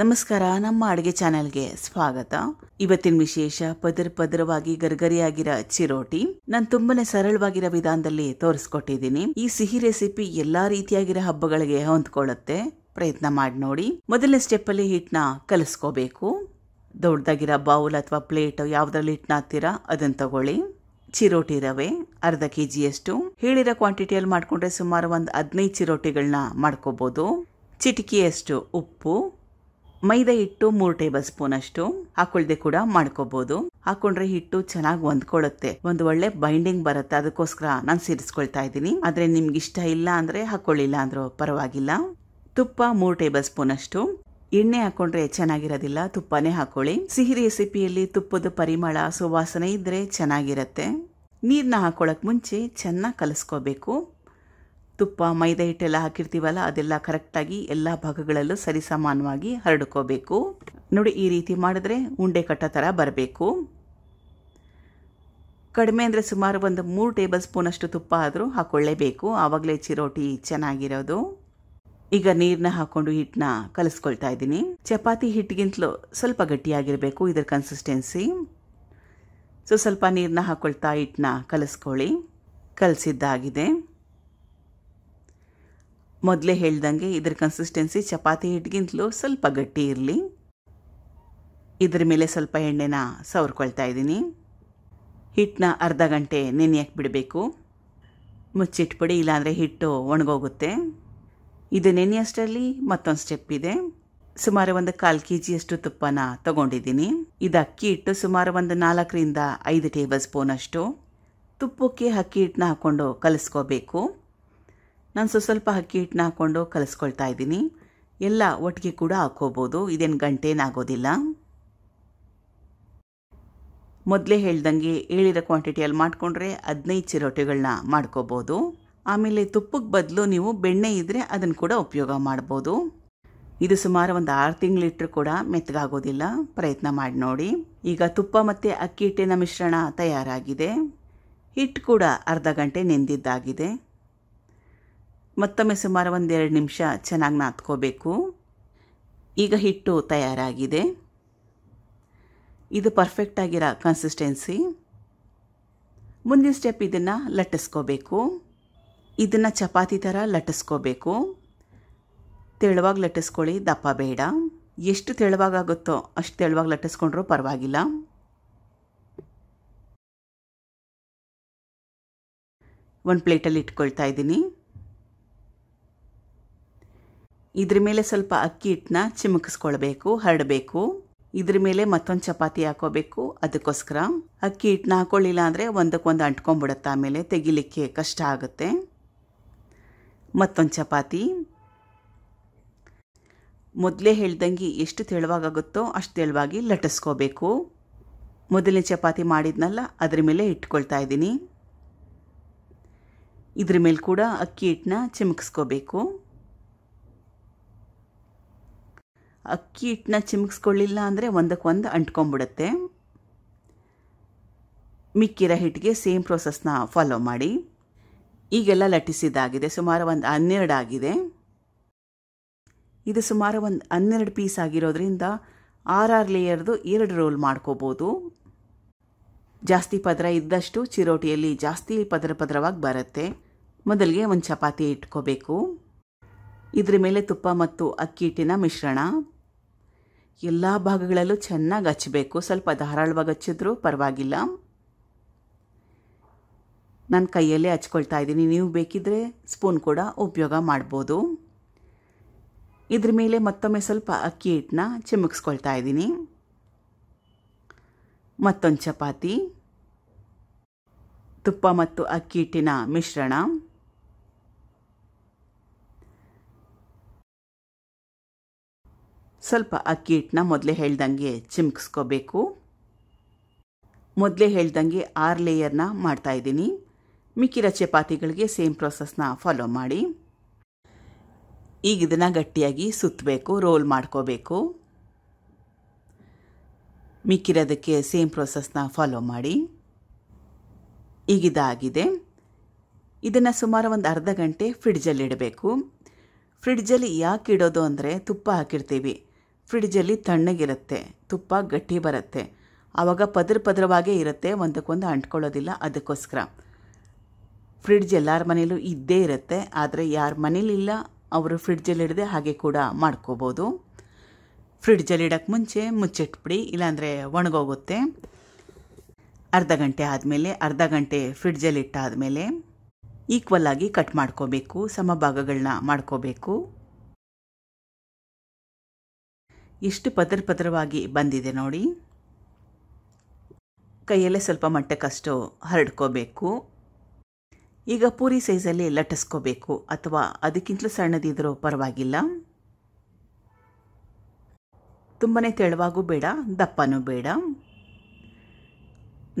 ನಮಸ್ಕಾರ ನಮ್ಮ ಅಡುಗೆ ಚಾನೆಲ್ಗೆ ಸ್ವಾಗತ ಇವತ್ತಿನ ವಿಶೇಷ ಪದರ್ ಪದರವಾಗಿ ಗರ್ಗರಿಯಾಗಿರೋ ಚಿರೋಟಿ ನಾನು ತುಂಬಾನೇ ಸರಳವಾಗಿರೋ ವಿಧಾನದಲ್ಲಿ ತೋರಿಸ್ಕೊಟ್ಟಿದ್ದೀನಿ ಈ ಸಿಹಿ ರೆಸಿಪಿ ಎಲ್ಲಾ ರೀತಿಯಾಗಿರೋ ಹಬ್ಬಗಳಿಗೆ ಹೊಂದ್ಕೊಳ್ಳುತ್ತೆ ಪ್ರಯತ್ನ ಮಾಡಿ ನೋಡಿ ಮೊದಲನೇ ಸ್ಟೆಪ್ಪಲ್ಲಿ ಹಿಟ್ಟನ್ನ ಕಲಿಸ್ಕೋಬೇಕು ದೊಡ್ಡದಾಗಿರೋ ಬೌಲ್ ಅಥವಾ ಪ್ಲೇಟ್ ಯಾವ್ದ್ರಲ್ಲಿ ಹಿಟ್ನ ಹಾಕ್ತೀರಾ ಅದನ್ನ ತಗೊಳ್ಳಿ ಚಿರೋಟಿ ರವೆ ಅರ್ಧ ಕೆ ಜಿಯಷ್ಟು ಹೇಳಿರೋ ಕ್ವಾಂಟಿಟಿಯಲ್ಲಿ ಮಾಡ್ಕೊಂಡ್ರೆ ಸುಮಾರು ಒಂದು ಹದಿನೈದು ಚಿರೋಟಿಗಳನ್ನ ಮಾಡ್ಕೋಬೋದು ಚಿಟಿಕೆಯಷ್ಟು ಉಪ್ಪು ಮೈದಾ ಹಿಟ್ಟು ಮೂರು ಟೇಬಲ್ ಸ್ಪೂನ್ ಅಷ್ಟು ಹಾಕೊಳ್ದೆ ಕೂಡ ಮಾಡ್ಕೋಬಹುದು ಹಾಕೊಂಡ್ರೆ ಹಿಟ್ಟು ಚೆನ್ನಾಗಿ ಹೊಂದ್ಕೊಳ್ಳುತ್ತೆ ಒಂದು ಒಳ್ಳೆ ಬೈಂಡಿಂಗ್ ಬರುತ್ತೆ ಅದಕ್ಕೋಸ್ಕರ ನಾನು ಸೇರಿಸ್ಕೊಳ್ತಾ ಇದ್ದೀನಿ ಆದ್ರೆ ನಿಮ್ಗೆ ಇಷ್ಟ ಇಲ್ಲ ಅಂದ್ರೆ ಹಾಕೊಳ್ಳಿಲ್ಲ ಅಂದ್ರೂ ಪರವಾಗಿಲ್ಲ ತುಪ್ಪ ಮೂರು ಟೇಬಲ್ ಸ್ಪೂನ್ ಅಷ್ಟು ಎಣ್ಣೆ ಹಾಕೊಂಡ್ರೆ ಚೆನ್ನಾಗಿರೋದಿಲ್ಲ ತುಪ್ಪನೇ ಹಾಕೊಳ್ಳಿ ಸಿಹಿ ರೆಸಿಪಿಯಲ್ಲಿ ತುಪ್ಪದ ಪರಿಮಳ ಸುವಾಸನೆ ಇದ್ರೆ ಚೆನ್ನಾಗಿರತ್ತೆ ನೀರನ್ನ ಹಾಕೊಳಕ್ ಮುಂಚೆ ಚೆನ್ನಾಗಿ ಕಲಸ್ಕೋಬೇಕು ತುಪ್ಪ ಮೈದಾ ಹಿಟ್ಟೆಲ್ಲ ಹಾಕಿರ್ತೀವಲ್ಲ ಅದೆಲ್ಲ ಕರೆಕ್ಟಾಗಿ ಎಲ್ಲ ಭಾಗಗಳಲ್ಲೂ ಸರಿಸಮಾನವಾಗಿ ಹರಡ್ಕೋಬೇಕು ನೋಡಿ ಈ ರೀತಿ ಮಾಡಿದ್ರೆ ಉಂಡೆ ಕಟ್ಟ ಥರ ಬರಬೇಕು ಕಡಿಮೆ ಅಂದರೆ ಸುಮಾರು ಒಂದು ಮೂರು ಟೇಬಲ್ ಸ್ಪೂನಷ್ಟು ತುಪ್ಪ ಆದರೂ ಹಾಕ್ಕೊಳ್ಳೇಬೇಕು ಆವಾಗಲೇ ಚಿರೋಟಿ ಚೆನ್ನಾಗಿರೋದು ಈಗ ನೀರನ್ನ ಹಾಕ್ಕೊಂಡು ಹಿಟ್ಟನ್ನ ಕಲಿಸ್ಕೊಳ್ತಾ ಇದ್ದೀನಿ ಚಪಾತಿ ಹಿಟ್ಟಿಗಿಂತಲೂ ಸ್ವಲ್ಪ ಗಟ್ಟಿಯಾಗಿರಬೇಕು ಇದರ ಕನ್ಸಿಸ್ಟೆನ್ಸಿ ಸೊ ಸ್ವಲ್ಪ ನೀರನ್ನ ಹಾಕ್ಕೊಳ್ತಾ ಹಿಟ್ಟನ್ನ ಕಲಿಸ್ಕೊಳ್ಳಿ ಕಲಿಸಿದ್ದಾಗಿದೆ ಮೊದಲೇ ಹೇಳ್ದಂಗೆ ಇದರ ಕನ್ಸಿಸ್ಟೆನ್ಸಿ ಚಪಾತಿ ಹಿಟ್ಟಿಗಿಂತಲೂ ಸ್ವಲ್ಪ ಗಟ್ಟಿ ಇರಲಿ ಇದ್ರ ಮೇಲೆ ಸ್ವಲ್ಪ ಎಣ್ಣೆನ ಸವರ್ಕೊಳ್ತಾ ಇದ್ದೀನಿ ಹಿಟ್ಟನ್ನ ಅರ್ಧ ಗಂಟೆ ನೆನೆಯಕ್ಕೆ ಬಿಡಬೇಕು ಮುಚ್ಚಿಟ್ಬಿಡಿ ಇಲ್ಲಾಂದರೆ ಹಿಟ್ಟು ಒಣಗೋಗುತ್ತೆ ಇದು ನೆನೆಯಷ್ಟರಲ್ಲಿ ಮತ್ತೊಂದು ಸ್ಟೆಪ್ ಇದೆ ಸುಮಾರು ಒಂದು ಕಾಲು ಕೆ ಜಿಯಷ್ಟು ತುಪ್ಪನ ತಗೊಂಡಿದ್ದೀನಿ ಇದು ಅಕ್ಕಿ ಹಿಟ್ಟು ಸುಮಾರು ಒಂದು ನಾಲ್ಕರಿಂದ ಐದು ಟೇಬಲ್ ಸ್ಪೂನಷ್ಟು ತುಪ್ಪಕ್ಕೆ ಅಕ್ಕಿ ಹಿಟ್ಟನ್ನ ಹಾಕ್ಕೊಂಡು ಕಲಿಸ್ಕೋಬೇಕು ನಾನು ಸ್ವಲ್ಪ ಸ್ವಲ್ಪ ಅಕ್ಕಿ ಹಿಟ್ಟನ್ನ ಹಾಕ್ಕೊಂಡು ಕಲಿಸ್ಕೊಳ್ತಾ ಇದ್ದೀನಿ ಎಲ್ಲ ಒಟ್ಟಿಗೆ ಕೂಡ ಹಾಕ್ಕೋಬೋದು ಇದೇನು ಗಂಟೇನಾಗೋದಿಲ್ಲ ಮೊದಲೇ ಹೇಳ್ದಂಗೆ ಹೇಳಿರೋ ಕ್ವಾಂಟಿಟಿಯಲ್ಲಿ ಮಾಡಿಕೊಂಡ್ರೆ ಹದಿನೈದು ಚಿರೋಟೆಗಳನ್ನ ಮಾಡ್ಕೋಬೋದು ಆಮೇಲೆ ತುಪ್ಪಕ್ಕೆ ಬದಲು ನೀವು ಬೆಣ್ಣೆ ಇದ್ದರೆ ಅದನ್ನು ಕೂಡ ಉಪಯೋಗ ಮಾಡ್ಬೋದು ಇದು ಸುಮಾರು ಒಂದು ಆರು ತಿಂಗಳಿಟ್ಟರು ಕೂಡ ಮೆತ್ತಗಾಗೋದಿಲ್ಲ ಪ್ರಯತ್ನ ಮಾಡಿ ನೋಡಿ ಈಗ ತುಪ್ಪ ಮತ್ತು ಅಕ್ಕಿ ಹಿಟ್ಟಿನ ಮಿಶ್ರಣ ತಯಾರಾಗಿದೆ ಹಿಟ್ಟು ಕೂಡ ಅರ್ಧ ಗಂಟೆ ನೆಂದಿದ್ದಾಗಿದೆ ಮತ್ತೊಮ್ಮೆ ಸುಮಾರು ಒಂದೆರಡು ನಿಮಿಷ ಚೆನ್ನಾಗಿ ನಾದ್ಕೋಬೇಕು ಈಗ ಹಿಟ್ಟು ತಯಾರಾಗಿದೆ ಇದು ಪರ್ಫೆಕ್ಟಾಗಿರೋ ಕನ್ಸಿಸ್ಟೆನ್ಸಿ ಮುಂದಿನ ಸ್ಟೆಪ್ ಇದನ್ನು ಲಟ್ಟಿಸ್ಕೋಬೇಕು ಇದನ್ನು ಚಪಾತಿ ಥರ ಲಟ್ಟಿಸ್ಕೋಬೇಕು ತೆಳುವಾಗಿ ಲಟ್ಟಿಸ್ಕೊಳ್ಳಿ ದಪ್ಪ ಬೇಡ ಎಷ್ಟು ತೆಳುವಾಗುತ್ತೋ ಅಷ್ಟು ತೆಳುವಾಗಿ ಲಟ್ಟಿಸ್ಕೊಂಡ್ರೂ ಪರವಾಗಿಲ್ಲ ಒಂದು ಪ್ಲೇಟಲ್ಲಿ ಇಟ್ಕೊಳ್ತಾ ಇದ್ದೀನಿ ಇದ್ರ ಮೇಲೆ ಸ್ವಲ್ಪ ಅಕ್ಕಿ ಹಿಟ್ಟನ್ನ ಚಿಮುಕಿಸ್ಕೊಳ್ಬೇಕು ಹರಡಬೇಕು ಇದ್ರ ಮೇಲೆ ಮತ್ತೊಂದು ಚಪಾತಿ ಹಾಕೋಬೇಕು ಅದಕ್ಕೋಸ್ಕರ ಅಕ್ಕಿ ಹಿಟ್ಟನ್ನ ಹಾಕೊಳ್ಳಿಲ್ಲ ಅಂದರೆ ಒಂದಕ್ಕೊಂದು ಅಂಟ್ಕೊಂಬಿಡುತ್ತೆ ಆಮೇಲೆ ತೆಗಿಲಿಕ್ಕೆ ಕಷ್ಟ ಆಗುತ್ತೆ ಮತ್ತೊಂದು ಚಪಾತಿ ಮೊದಲೇ ಹೇಳ್ದಂಗೆ ಎಷ್ಟು ತೆಳುವಾಗುತ್ತೋ ಅಷ್ಟು ತೆಳುವಾಗಿ ಲಟ್ಟಿಸ್ಕೋಬೇಕು ಮೊದಲನೇ ಚಪಾತಿ ಮಾಡಿದ್ನಲ್ಲ ಅದ್ರ ಮೇಲೆ ಇಟ್ಕೊಳ್ತಾ ಇದ್ದೀನಿ ಇದ್ರ ಮೇಲೆ ಕೂಡ ಅಕ್ಕಿ ಹಿಟ್ಟನ್ನ ಚಿಮುಕಿಸ್ಕೋಬೇಕು ಅಕ್ಕಿ ಹಿಟ್ಟನ್ನ ಚಿಮುಕ್ಸ್ಕೊಳ್ಳಿಲ್ಲ ಅಂದರೆ ಒಂದಕ್ಕೆ ಒಂದು ಅಂಟ್ಕೊಂಬಿಡುತ್ತೆ ಮಿಕ್ಕಿರೋ ಹಿಟ್ಟಿಗೆ ಸೇಮ್ ಪ್ರೊಸೆಸ್ನ ಫಾಲೋ ಮಾಡಿ ಈಗೆಲ್ಲ ಲಟ್ಟಿಸಿದ್ದಾಗಿದೆ ಸುಮಾರು ಒಂದು ಹನ್ನೆರಡು ಆಗಿದೆ ಇದು ಸುಮಾರು ಒಂದು ಹನ್ನೆರಡು ಪೀಸ್ ಆಗಿರೋದ್ರಿಂದ ಆರಾರು ಲೇಯರ್ದು ಎರಡು ರೋಲ್ ಮಾಡ್ಕೋಬೋದು ಜಾಸ್ತಿ ಪದರ ಇದ್ದಷ್ಟು ಚಿರೋಟಿಯಲ್ಲಿ ಜಾಸ್ತಿ ಪದರ ಪದರವಾಗಿ ಬರುತ್ತೆ ಮೊದಲಿಗೆ ಒಂದು ಚಪಾತಿ ಇಟ್ಕೋಬೇಕು ಇದ್ರ ಮೇಲೆ ತುಪ್ಪ ಮತ್ತು ಅಕ್ಕಿ ಹಿಟ್ಟಿನ ಮಿಶ್ರಣ ಎಲ್ಲ ಭಾಗಗಳಲ್ಲೂ ಚೆನ್ನಾಗಿ ಹಚ್ಚಬೇಕು ಸ್ವಲ್ಪ ಧಾರಾಳವಾಗಿ ಹಚ್ಚಿದ್ರೂ ಪರವಾಗಿಲ್ಲ ನನ್ನ ಕೈಯಲ್ಲೇ ಹಚ್ಕೊಳ್ತಾ ಇದ್ದೀನಿ ನೀವು ಬೇಕಿದ್ದರೆ ಸ್ಪೂನ್ ಕೂಡ ಉಪಯೋಗ ಮಾಡ್ಬೋದು ಇದ್ರ ಮೇಲೆ ಮತ್ತೊಮ್ಮೆ ಸ್ವಲ್ಪ ಅಕ್ಕಿ ಹಿಟ್ಟನ್ನ ಚಿಮುಕ್ಸ್ಕೊಳ್ತಾ ಇದ್ದೀನಿ ಮತ್ತೊಂದು ಚಪಾತಿ ತುಪ್ಪ ಮತ್ತು ಅಕ್ಕಿ ಹಿಟ್ಟಿನ ಮಿಶ್ರಣ ಸ್ವಲ್ಪ ಅಕ್ಕಿ ಹಿಟ್ಟನ್ನ ಮೊದಲೇ ಹೇಳ್ದಂಗೆ ಚಿಮ್ಕಿಸ್ಕೋಬೇಕು ಮೊದಲೇ ಹೇಳ್ದಂಗೆ ಆರು ಲೇಯರ್ನ ಮಾಡ್ತಾಯಿದ್ದೀನಿ ಮಿಕ್ಕಿರೋ ಚಪಾತಿಗಳಿಗೆ ಸೇಮ್ ಪ್ರೊಸೆಸ್ನ ಫಾಲೋ ಮಾಡಿ ಈಗ ಇದನ್ನು ಗಟ್ಟಿಯಾಗಿ ಸುತ್ತಬೇಕು ರೋಲ್ ಮಾಡ್ಕೋಬೇಕು ಮಿಕ್ಕಿರೋದಕ್ಕೆ ಸೇಮ್ ಪ್ರೊಸೆಸ್ನ ಫಾಲೋ ಮಾಡಿ ಈಗಿದಾಗಿದೆ ಇದನ್ನು ಸುಮಾರು ಒಂದು ಅರ್ಧ ಗಂಟೆ ಫ್ರಿಡ್ಜಲ್ಲಿ ಇಡಬೇಕು ಫ್ರಿಡ್ಜಲ್ಲಿ ಯಾಕೆ ಇಡೋದು ಅಂದರೆ ತುಪ್ಪ ಹಾಕಿರ್ತೀವಿ ಫ್ರಿಡ್ಜಲ್ಲಿ ತಣ್ಣಗಿರುತ್ತೆ ತುಪ್ಪ ಗಟ್ಟಿ ಬರುತ್ತೆ ಆವಾಗ ಪದ್ರ ಪದ್ರವಾಗೇ ಇರುತ್ತೆ ಒಂದಕ್ಕೊಂದು ಅಂಟ್ಕೊಳ್ಳೋದಿಲ್ಲ ಅದಕ್ಕೋಸ್ಕರ ಫ್ರಿಡ್ಜ್ ಎಲ್ಲರ ಮನೇಲೂ ಇದ್ದೇ ಇರುತ್ತೆ ಆದರೆ ಯಾರ ಮನೇಲಿಲ್ಲ ಅವರು ಫ್ರಿಡ್ಜಲ್ಲಿ ಇಡದೆ ಹಾಗೆ ಕೂಡ ಮಾಡ್ಕೋಬೋದು ಫ್ರಿಡ್ಜಲ್ಲಿ ಇಡೋಕ್ಕೆ ಮುಂಚೆ ಮುಚ್ಚಿಟ್ಬಿಡಿ ಇಲ್ಲಾಂದರೆ ಒಣಗೋಗುತ್ತೆ ಅರ್ಧ ಗಂಟೆ ಆದಮೇಲೆ ಅರ್ಧ ಗಂಟೆ ಫ್ರಿಡ್ಜಲ್ಲಿ ಈಕ್ವಲ್ ಆಗಿ ಕಟ್ ಮಾಡ್ಕೋಬೇಕು ಸಮಭಾಗಗಳನ್ನ ಮಾಡ್ಕೋಬೇಕು ಎಷ್ಟು ಪದರ ಪದರವಾಗಿ ಬಂದಿದೆ ನೋಡಿ ಕೈಯಲ್ಲೇ ಸ್ವಲ್ಪ ಮಟ್ಟಕ್ಕಷ್ಟು ಹರಡ್ಕೋಬೇಕು ಈಗ ಪೂರಿ ಸೈಜಲ್ಲಿ ಲಟ್ಟಿಸ್ಕೋಬೇಕು ಅಥವಾ ಅದಕ್ಕಿಂತಲೂ ಸಣ್ಣದಿದ್ದರೂ ಪರವಾಗಿಲ್ಲ ತುಂಬಾ ತೆಳುವಾಗೂ ಬೇಡ ದಪ್ಪನೂ ಬೇಡ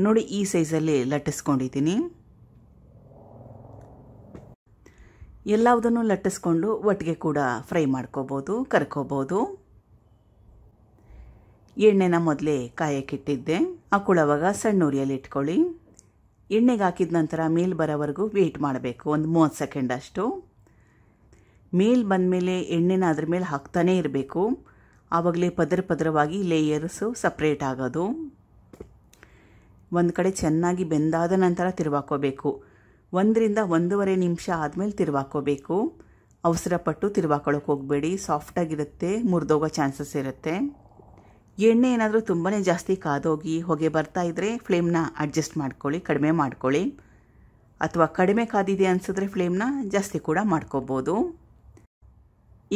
ನೋಡಿ ಈ ಸೈಜಲ್ಲಿ ಲಟ್ಟಿಸ್ಕೊಂಡಿದ್ದೀನಿ ಎಲ್ಲವುದನ್ನು ಲಟ್ಟಿಸ್ಕೊಂಡು ಒಟ್ಟಿಗೆ ಕೂಡ ಫ್ರೈ ಮಾಡ್ಕೋಬೋದು ಕರ್ಕೋಬೋದು ಎಣ್ಣೆನ ಮೊದಲೇ ಕಾಯಕ್ಕಿಟ್ಟಿದ್ದೆ ಹಾಕೊಳ್ಳೋವಾಗ ಸಣ್ಣ ಉರಿಯಲ್ಲಿ ಇಟ್ಕೊಳ್ಳಿ ಎಣ್ಣೆಗೆ ಹಾಕಿದ ನಂತರ ಮೇಲ್ ಬರೋವರೆಗೂ ವೇಟ್ ಮಾಡಬೇಕು ಒಂದು ಮೂವತ್ತು ಸೆಕೆಂಡ್ ಅಷ್ಟು ಮೇಲ್ ಬಂದಮೇಲೆ ಎಣ್ಣೆನ ಅದ್ರ ಮೇಲೆ ಹಾಕ್ತಾನೇ ಇರಬೇಕು ಆವಾಗಲೇ ಪದರ ಪದರವಾಗಿ ಲೇಯರ್ಸು ಸಪ್ರೇಟ್ ಆಗೋದು ಒಂದು ಕಡೆ ಚೆನ್ನಾಗಿ ಬೆಂದಾದ ನಂತರ ತಿರುವಾಕೋಬೇಕು ಒಂದರಿಂದ ಒಂದೂವರೆ ನಿಮಿಷ ಆದಮೇಲೆ ತಿರುವಾಕೋಬೇಕು ಅವಸರಪಟ್ಟು ತಿರುವಾಕೊಳ್ಳೋಕೆ ಹೋಗಬೇಡಿ ಸಾಫ್ಟಾಗಿರುತ್ತೆ ಮುರಿದೋಗೋ ಚಾನ್ಸಸ್ ಇರುತ್ತೆ ಎಣ್ಣೆ ಏನಾದರೂ ತುಂಬಾ ಜಾಸ್ತಿ ಕಾದೋಗಿ ಹೊಗೆ ಬರ್ತಾ ಇದ್ದರೆ ಫ್ಲೇಮ್ನ ಅಡ್ಜಸ್ಟ್ ಮಾಡ್ಕೊಳ್ಳಿ ಕಡಿಮೆ ಮಾಡ್ಕೊಳ್ಳಿ ಅಥವಾ ಕಡಿಮೆ ಕಾದಿದೆ ಅನಿಸಿದ್ರೆ ಫ್ಲೇಮ್ನ ಜಾಸ್ತಿ ಕೂಡ ಮಾಡ್ಕೋಬೋದು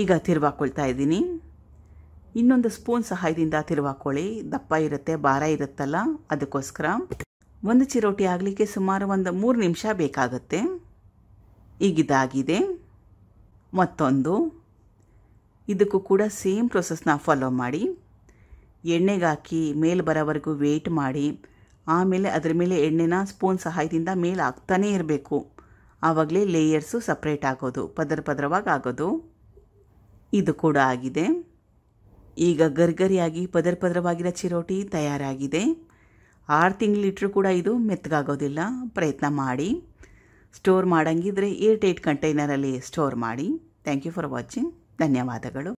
ಈಗ ತಿರುವಾಕೊಳ್ತಾ ಇದ್ದೀನಿ ಇನ್ನೊಂದು ಸ್ಪೂನ್ ಸಹಾಯದಿಂದ ತಿರುವಾಕೊಳ್ಳಿ ದಪ್ಪ ಇರುತ್ತೆ ಭಾರ ಇರುತ್ತಲ್ಲ ಅದಕ್ಕೋಸ್ಕರ ಒಂದು ಚಿರೋಟಿ ಆಗಲಿಕ್ಕೆ ಸುಮಾರು ಒಂದು ಮೂರು ನಿಮಿಷ ಬೇಕಾಗುತ್ತೆ ಈಗಿದಾಗಿದೆ ಮತ್ತೊಂದು ಇದಕ್ಕೂ ಕೂಡ ಸೇಮ್ ಪ್ರೊಸೆಸ್ನ ಫಾಲೋ ಮಾಡಿ ಎಣ್ಣೆಗೆ ಹಾಕಿ ಮೇಲೆ ಬರೋವರೆಗೂ ವೆಯ್ಟ್ ಮಾಡಿ ಆಮೇಲೆ ಅದರ ಮೇಲೆ ಎಣ್ಣೆನ ಸ್ಪೂನ್ ಸಹಾಯದಿಂದ ಮೇಲೆ ಹಾಕ್ತಾನೇ ಇರಬೇಕು ಆವಾಗಲೇ ಲೇಯರ್ಸು ಸಪ್ರೇಟ್ ಆಗೋದು ಪದರ ಪದರವಾಗಿ ಆಗೋದು ಇದು ಕೂಡ ಆಗಿದೆ ಈಗ ಗರ್ಗರಿಯಾಗಿ ಪದರ ಪದರವಾಗಿರೋ ಚಿರೋಟಿ ತಯಾರಾಗಿದೆ ಆರು ತಿಂಗಳಿಟ್ರೂ ಕೂಡ ಇದು ಮೆತ್ತಗಾಗೋದಿಲ್ಲ ಪ್ರಯತ್ನ ಮಾಡಿ ಸ್ಟೋರ್ ಮಾಡಂಗಿದ್ರೆ ಏಟ್ ಏಟ್ ಕಂಟೈನರಲ್ಲಿ ಸ್ಟೋರ್ ಮಾಡಿ ಥ್ಯಾಂಕ್ ಯು ಫಾರ್ ವಾಚಿಂಗ್ ಧನ್ಯವಾದಗಳು